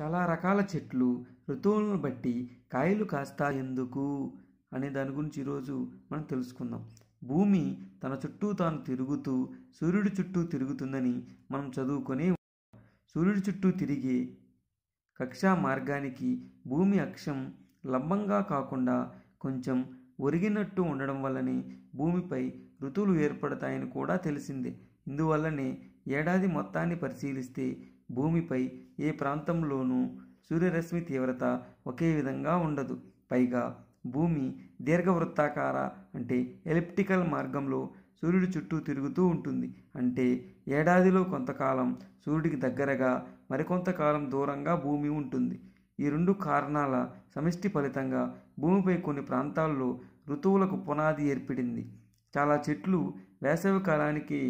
చాలా రకాల చెట్లు ఋతువులను బట్టి కాయలు ఎందుకు అనే దాని గురించి ఈరోజు మనం తెలుసుకుందాం భూమి తన చుట్టూ తాను తిరుగుతూ సూర్యుడి చుట్టూ తిరుగుతుందని మనం చదువుకునే సూర్యుడి చుట్టూ తిరిగే కక్షా మార్గానికి భూమి అక్షం లంబంగా కాకుండా కొంచెం ఒరిగినట్టు ఉండడం వల్లనే భూమిపై ఋతువులు ఏర్పడతాయని కూడా తెలిసిందే ఇందువల్లనే ఏడాది మొత్తాన్ని పరిశీలిస్తే భూమిపై ఏ ప్రాంతంలోనూ సూర్యరశ్మి తీవ్రత ఒకే విధంగా ఉండదు పైగా భూమి దీర్ఘవృత్తాకార అంటే ఎలిప్టికల్ మార్గంలో సూర్యుడి చుట్టూ తిరుగుతూ ఉంటుంది అంటే ఏడాదిలో కొంతకాలం సూర్యుడికి దగ్గరగా మరికొంతకాలం దూరంగా భూమి ఉంటుంది ఈ రెండు కారణాల సమిష్టి ఫలితంగా భూమిపై కొన్ని ప్రాంతాల్లో ఋతువులకు పునాది ఏర్పడింది చాలా చెట్లు వేసవి కాలానికి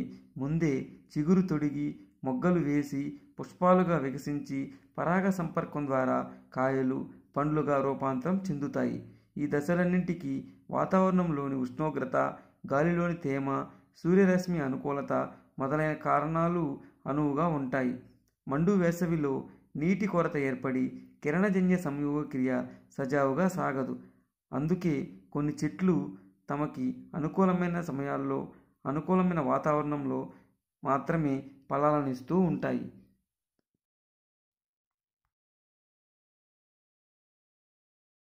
ముందే చిగురు తొడిగి మొగ్గలు వేసి పుష్పాలుగా వికసించి పరాగ సంపర్కం ద్వారా కాయలు పండ్లుగా రూపాంతరం చెందుతాయి ఈ దశలన్నింటికీ వాతావరణంలోని ఉష్ణోగ్రత గాలిలోని తేమ సూర్యరశ్మి అనుకూలత మొదలైన కారణాలు అనువుగా ఉంటాయి మండు వేసవిలో నీటి కొరత ఏర్పడి కిరణజన్య సంయోగ క్రియ సజావుగా సాగదు అందుకే కొన్ని చెట్లు తమకి అనుకూలమైన సమయాల్లో అనుకూలమైన వాతావరణంలో మాత్రమే ఫలాలను ఇస్తూ ఉంటాయి